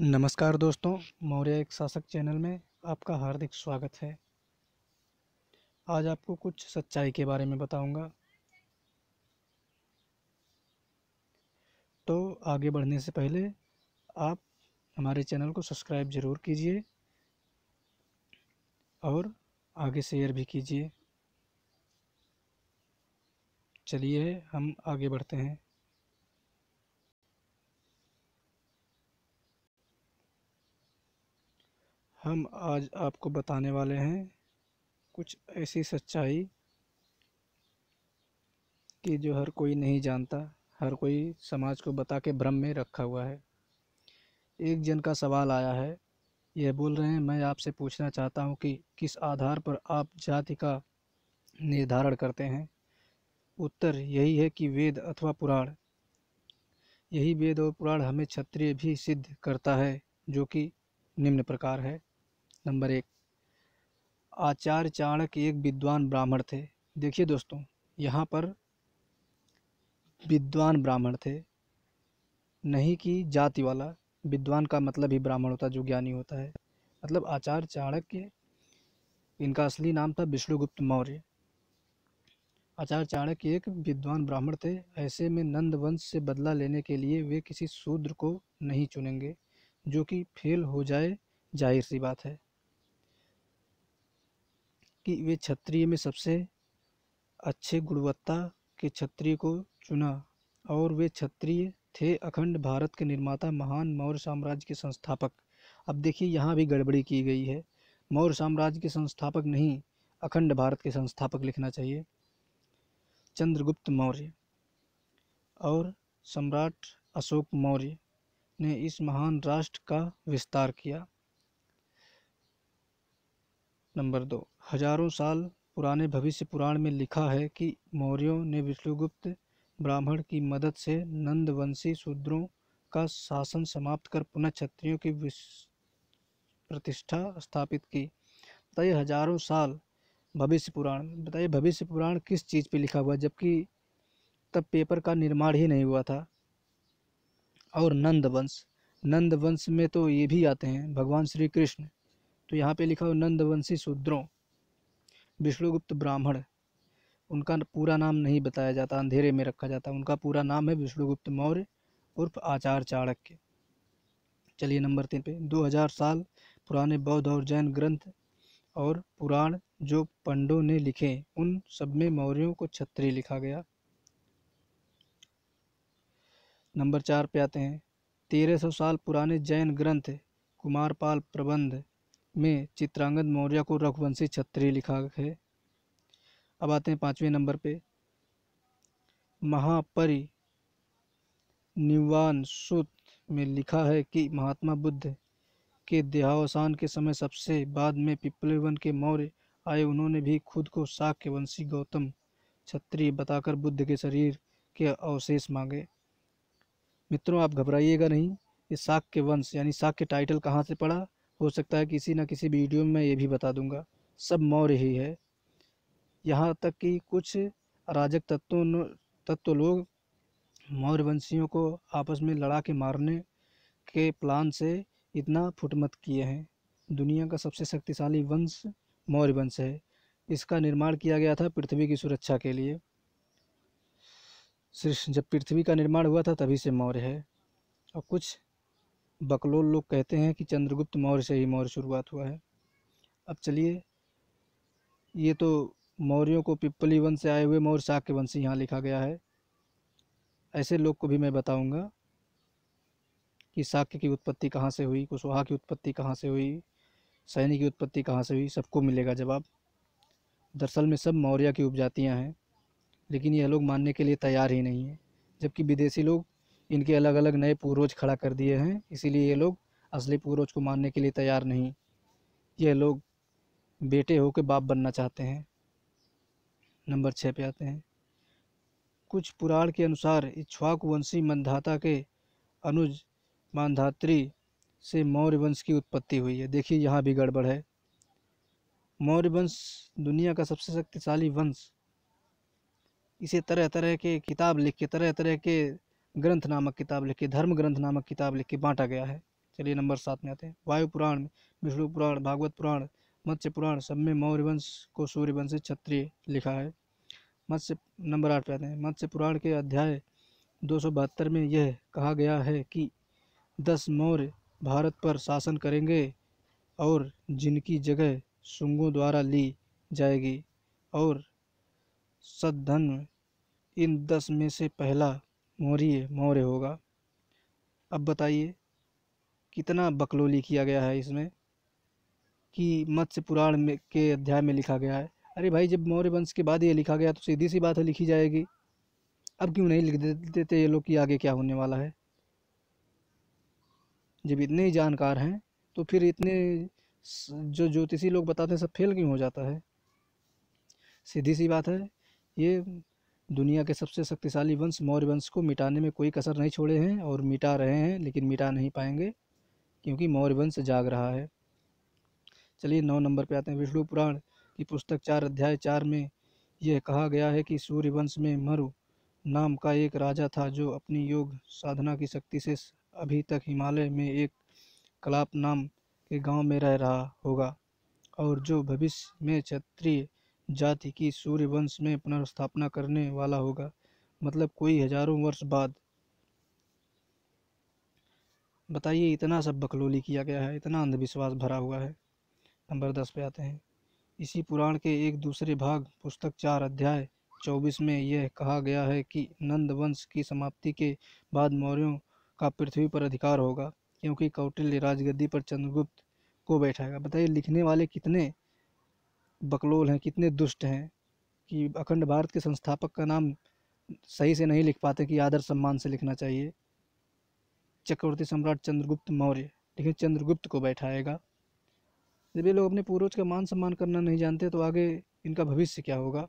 नमस्कार दोस्तों मौर्य एक शासक चैनल में आपका हार्दिक स्वागत है आज आपको कुछ सच्चाई के बारे में बताऊंगा तो आगे बढ़ने से पहले आप हमारे चैनल को सब्सक्राइब ज़रूर कीजिए और आगे शेयर भी कीजिए चलिए हम आगे बढ़ते हैं हम आज आपको बताने वाले हैं कुछ ऐसी सच्चाई कि जो हर कोई नहीं जानता हर कोई समाज को बता के भ्रम में रखा हुआ है एक जन का सवाल आया है यह बोल रहे हैं मैं आपसे पूछना चाहता हूं कि किस आधार पर आप जाति का निर्धारण करते हैं उत्तर यही है कि वेद अथवा पुराण यही वेद और पुराण हमें क्षत्रिय भी सिद्ध करता है जो कि निम्न प्रकार है नंबर एक आचार्य चाणक्य एक विद्वान ब्राह्मण थे देखिए दोस्तों यहाँ पर विद्वान ब्राह्मण थे नहीं कि जाति वाला विद्वान का मतलब ही ब्राह्मण होता जो ज्ञानी होता है मतलब आचार्य चाणक्य इनका असली नाम था विष्णुगुप्त मौर्य आचार्य चाणक्य एक विद्वान ब्राह्मण थे ऐसे में नंद वंश से बदला लेने के लिए वे किसी शूद्र को नहीं चुनेंगे जो कि फेल हो जाए जाहिर सी बात है कि वे क्षत्रिय में सबसे अच्छे गुणवत्ता के क्षत्रिय को चुना और वे क्षत्रिय थे अखंड भारत के निर्माता महान मौर्य साम्राज्य के संस्थापक अब देखिए यहाँ भी गड़बड़ी की गई है मौर्य साम्राज्य के संस्थापक नहीं अखंड भारत के संस्थापक लिखना चाहिए चंद्रगुप्त मौर्य और सम्राट अशोक मौर्य ने इस महान राष्ट्र का विस्तार किया नंबर दो हजारों साल पुराने भविष्य पुराण में लिखा है कि मौर्यों ने विष्णुगुप्त ब्राह्मण की मदद से नंदवंशी शूद्रों का शासन समाप्त कर पुनः क्षत्रियों की प्रतिष्ठा स्थापित की बताइए हजारों साल भविष्य पुराण बताइए भविष्य पुराण किस चीज़ पे लिखा हुआ जबकि तब पेपर का निर्माण ही नहीं हुआ था और नंदवंश नंदवंश में तो ये भी आते हैं भगवान श्री कृष्ण तो यहाँ पे लिखा हो नंदवंशी शूद्रों विष्णुगुप्त ब्राह्मण उनका पूरा नाम नहीं बताया जाता अंधेरे में रखा जाता है उनका पूरा नाम है विष्णुगुप्त मौर्य उर्फ आचार चाणक्य चलिए नंबर तीन पे 2000 साल पुराने बौद्ध और जैन ग्रंथ और पुराण जो पंडों ने लिखे उन सब में मौर्यों को छत्री लिखा गया नंबर चार पे आते हैं 1300 साल पुराने जैन ग्रंथ कुमारपाल प्रबंध में चित्रांगद मौर्य को रघुवंशी क्षत्रिय लिखा है अब आते हैं पांचवें नंबर पे महापरि निवान सूत में लिखा है कि महात्मा बुद्ध के देहावसान के समय सबसे बाद में पिपले वन के मौर्य आए उन्होंने भी खुद को शाक्य वंशी गौतम क्षत्रिय बताकर बुद्ध के शरीर के अवशेष मांगे मित्रों आप घबराइएगा नहीं ये शाक्य वंश यानी शाक्य टाइटल कहाँ से पड़ा हो सकता है किसी ना किसी वीडियो में ये भी बता दूंगा सब मौर्य ही है यहाँ तक कि कुछ अराजक तत्वों तत्व लोग मौर्य वंशियों को आपस में लड़ा के मारने के प्लान से इतना फुटमत किए हैं दुनिया का सबसे शक्तिशाली वंश मौर्य वंश है इसका निर्माण किया गया था पृथ्वी की सुरक्षा के लिए सिर्फ जब पृथ्वी का निर्माण हुआ था तभी से मौर्य है और कुछ बकलोल लोग कहते हैं कि चंद्रगुप्त मौर्य से ही मौर्य शुरुआत हुआ है अब चलिए ये तो मौर्यों को पिप्पली वंश से आए हुए मौर्य शाक्य वंश यहाँ लिखा गया है ऐसे लोग को भी मैं बताऊंगा कि शाक्य की उत्पत्ति कहाँ से हुई कुशवाहा की उत्पत्ति कहाँ से हुई सैनी की उत्पत्ति कहाँ से हुई सबको मिलेगा जवाब दरअसल में सब मौर्य की उपजातियाँ हैं लेकिन यह लोग मानने के लिए तैयार ही नहीं है जबकि विदेशी लोग इनके अलग अलग नए पूर्वज खड़ा कर दिए हैं इसीलिए ये लोग असली पूर्वज को मानने के लिए तैयार नहीं ये लोग बेटे होकर बाप बनना चाहते हैं नंबर छः पे आते हैं कुछ पुराण के अनुसार वंशी मंधाता के अनुज मानधात्री से मौर्य वंश की उत्पत्ति हुई है देखिए यहाँ भी गड़बड़ है मौर्य वंश दुनिया का सबसे शक्तिशाली वंश इसे तरह तरह के किताब लिख के तरह तरह के ग्रंथ नामक किताब लिख के धर्म ग्रंथ नामक किताब लिख के बांटा गया है चलिए नंबर सात में आते हैं वायु पुराण विष्णु पुराण भागवत पुराण मत्स्य पुराण सब में मौर्यवंश को सूर्यवंश क्षत्रिय लिखा है मत्स्य नंबर आठ पे आते हैं मत्स्य पुराण के अध्याय दो में यह कहा गया है कि दस मौर्य भारत पर शासन करेंगे और जिनकी जगह शुंगों द्वारा ली जाएगी और सदन इन दस में से पहला मौर्य मौर्य होगा अब बताइए कितना बकलोली किया गया है इसमें कि मत्स्य पुराण में के अध्याय में लिखा गया है अरे भाई जब मौर्य वंश के बाद ये लिखा गया तो सीधी सी बात है लिखी जाएगी अब क्यों नहीं लिख देते ये लोग कि आगे क्या होने वाला है जब इतने ही जानकार हैं तो फिर इतने जो ज्योतिषी लोग बताते हैं सब फेल क्यों हो जाता है सीधी सी बात है ये दुनिया के सबसे शक्तिशाली वंश मौर्य वंश को मिटाने में कोई कसर नहीं छोड़े हैं और मिटा रहे हैं लेकिन मिटा नहीं पाएंगे क्योंकि मौर्य वंश जाग रहा है चलिए नौ नंबर पे आते हैं विष्णु पुराण की पुस्तक चार अध्याय चार में यह कहा गया है कि सूर्य वंश में मरु नाम का एक राजा था जो अपनी योग साधना की शक्ति से अभी तक हिमालय में एक कलाप नाम के गांव में रह रहा होगा और जो भविष्य में क्षत्रिय जाति की सूर्य वंश में पुनर्स्थापना करने वाला होगा मतलब कोई हजारों वर्ष बाद बताइए इतना सब बखलोली किया गया है इतना अंधविश्वास भरा हुआ है नंबर दस पे आते हैं इसी पुराण के एक दूसरे भाग पुस्तक चार अध्याय चौबीस में यह कहा गया है कि नंद वंश की समाप्ति के बाद मौर्यों का पृथ्वी पर अधिकार होगा क्योंकि कौटिल्य राजगद्दी पर चंद्रगुप्त को बैठाएगा बताइए लिखने वाले कितने बकलोल हैं कितने दुष्ट हैं कि अखंड भारत के संस्थापक का नाम सही से नहीं लिख पाते कि आदर सम्मान से लिखना चाहिए चक्रवर्ती सम्राट चंद्रगुप्त मौर्य लेकिन चंद्रगुप्त को बैठाएगा जब ये लोग अपने पूर्वज का मान सम्मान करना नहीं जानते तो आगे इनका भविष्य क्या होगा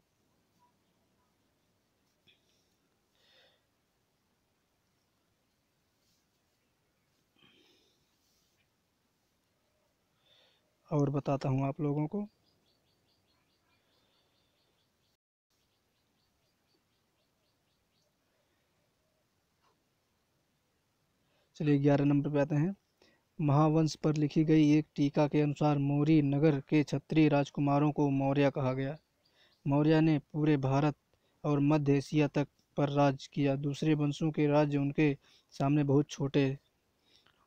और बताता हूँ आप लोगों को चलिए ग्यारह नंबर पे आते हैं महावंश पर लिखी गई एक टीका के अनुसार मौर्य नगर के क्षत्रिय राजकुमारों को मौर्य कहा गया मौर्य ने पूरे भारत और मध्य एशिया तक पर राज किया दूसरे वंशों के राज्य उनके सामने बहुत छोटे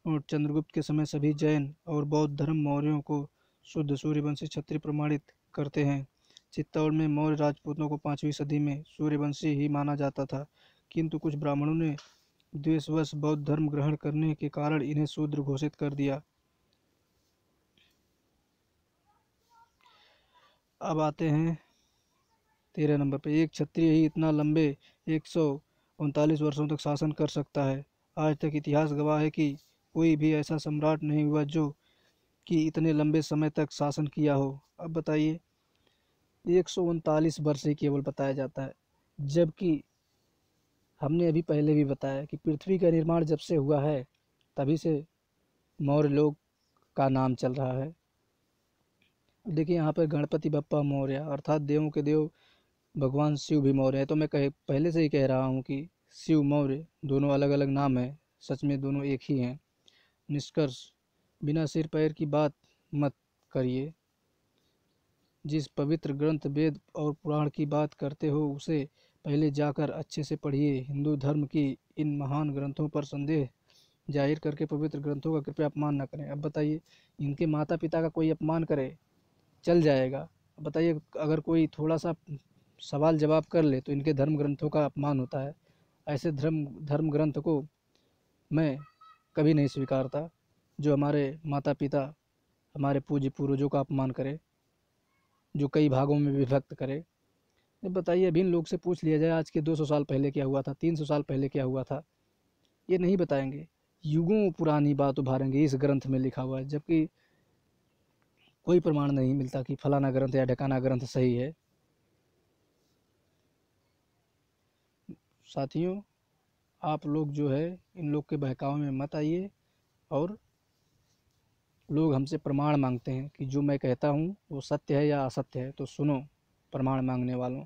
और चंद्रगुप्त के समय सभी जैन और बौद्ध धर्म मौर्यों को शुद्ध सूर्यवंशी क्षत्रिय प्रमाणित करते हैं चित्तौड़ में मौर्य राजपूतों को पाँचवीं सदी में सूर्यवंशी ही माना जाता था किंतु कुछ ब्राह्मणों ने द्वेषवश बौद्ध धर्म ग्रहण करने के कारण इन्हें शूद्र घोषित कर दिया अब आते हैं तेरह नंबर पे एक क्षत्रिय ही इतना लंबे एक सौ उनतालीस वर्षों तक शासन कर सकता है आज तक इतिहास गवाह है कि कोई भी ऐसा सम्राट नहीं हुआ जो कि इतने लंबे समय तक शासन किया हो अब बताइए एक सौ उनतालीस वर्ष ही केवल बताया जाता है जबकि हमने अभी पहले भी बताया कि पृथ्वी का निर्माण जब से हुआ है तभी से मौर्य लोग का नाम चल रहा है देखिए यहाँ पर गणपति बप्पा मौर्य अर्थात देवों के देव भगवान शिव भी मौर्य है तो मैं कह पहले से ही कह रहा हूँ कि शिव मौर्य दोनों अलग अलग नाम है सच में दोनों एक ही हैं निष्कर्ष बिना सिर पैर की बात मत करिए जिस पवित्र ग्रंथ वेद और पुराण की बात करते हो उसे पहले जाकर अच्छे से पढ़िए हिंदू धर्म की इन महान ग्रंथों पर संदेह जाहिर करके पवित्र ग्रंथों का कृपया अपमान न करें अब बताइए इनके माता पिता का कोई अपमान करे चल जाएगा बताइए अगर कोई थोड़ा सा सवाल जवाब कर ले तो इनके धर्म ग्रंथों का अपमान होता है ऐसे धर्म धर्म ग्रंथ को मैं कभी नहीं स्वीकारता जो हमारे माता पिता हमारे पूज्य पूर्वजों का अपमान करे जो कई भागों में विभक्त करे बताइए अभी इन लोग से पूछ लिया जाए आज के 200 साल पहले क्या हुआ था 300 साल पहले क्या हुआ था ये नहीं बताएंगे युगों पुरानी बात उभारेंगे इस ग्रंथ में लिखा हुआ है जबकि कोई प्रमाण नहीं मिलता कि फलाना ग्रंथ या ढकाना ग्रंथ सही है साथियों आप लोग जो है इन लोग के बहकाव में मत आइए और लोग हमसे प्रमाण मांगते हैं कि जो मैं कहता हूँ वो सत्य है या असत्य है तो सुनो प्रमाण मांगने वालों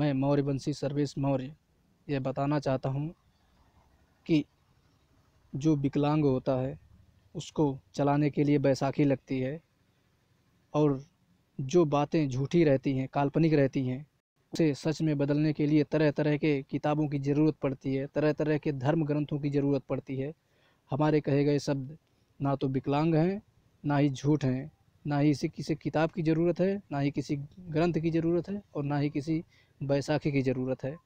मैं मौर्य वंशी सर्विस मौर्य यह बताना चाहता हूँ कि जो विकलांग होता है उसको चलाने के लिए बैसाखी लगती है और जो बातें झूठी रहती हैं काल्पनिक रहती हैं उसे सच में बदलने के लिए तरह तरह के किताबों की ज़रूरत पड़ती है तरह तरह के धर्म ग्रंथों की ज़रूरत पड़ती है हमारे कहे गए शब्द ना तो विकलांग हैं ना ही झूठ हैं ना ही इसे किसी किताब की ज़रूरत है ना ही किसी ग्रंथ की ज़रूरत है और ना ही किसी बैसाखी की ज़रूरत है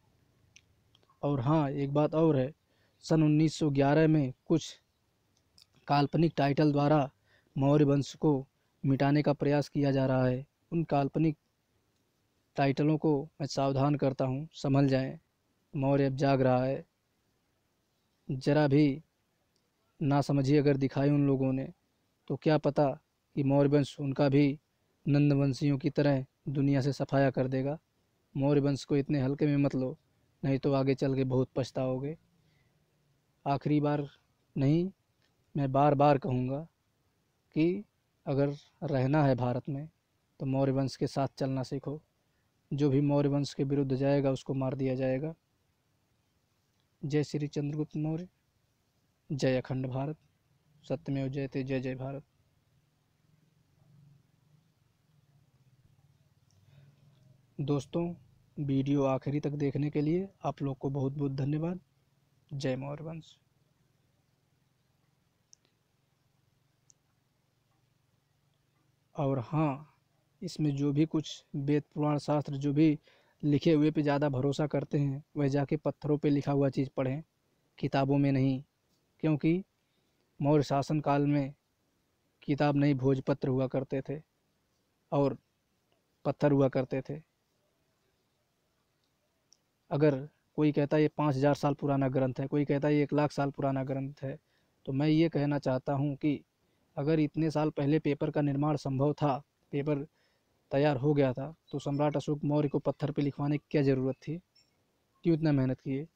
और हाँ एक बात और है सन 1911 में कुछ काल्पनिक टाइटल द्वारा मौर्य वंश को मिटाने का प्रयास किया जा रहा है उन काल्पनिक टाइटलों को मैं सावधान करता हूँ संभल जाएं मौर्य अब जाग रहा है ज़रा भी ना समझिए अगर दिखाई उन लोगों ने तो क्या पता कि मौर्यवंश उनका भी नंदवंशियों की तरह दुनिया से सफाया कर देगा मौर्यवंश को इतने हल्के में मत लो नहीं तो आगे चल के बहुत पछताओगे आखिरी बार नहीं मैं बार बार कहूँगा कि अगर रहना है भारत में तो मौर्यवंश के साथ चलना सीखो जो भी मौर्यवंश के विरुद्ध जाएगा उसको मार दिया जाएगा जय श्री चंद्रगुप्त मौर्य जय अखंड भारत सत्यमेव जयते जय जय भारत दोस्तों वीडियो आखिरी तक देखने के लिए आप लोग को बहुत बहुत धन्यवाद जय वंश और हाँ इसमें जो भी कुछ वेद पुराण शास्त्र जो भी लिखे हुए पे ज़्यादा भरोसा करते हैं वह जाके पत्थरों पे लिखा हुआ चीज़ पढ़ें किताबों में नहीं क्योंकि मौर्य शासन काल में किताब नहीं भोजपत्र हुआ करते थे और पत्थर हुआ करते थे अगर कोई कहता है ये पाँच हज़ार साल पुराना ग्रंथ है कोई कहता है ये एक लाख साल पुराना ग्रंथ है तो मैं ये कहना चाहता हूँ कि अगर इतने साल पहले पेपर का निर्माण संभव था पेपर तैयार हो गया था तो सम्राट अशोक मौर्य को पत्थर पर लिखवाने की क्या ज़रूरत थी क्यों इतना मेहनत किए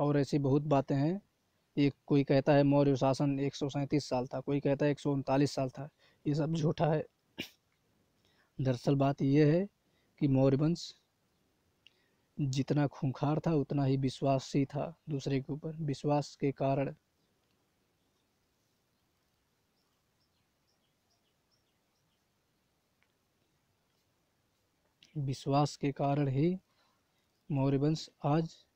और ऐसी बहुत बातें हैं एक कोई कहता है मौर्य शासन एक साल था कोई कहता है एक साल था ये सब झूठा है दरअसल बात यह है कि मौर्यवंश जितना खूंखार था उतना ही विश्वासी था दूसरे के ऊपर विश्वास के कारण विश्वास के कारण ही मौर्यवंश आज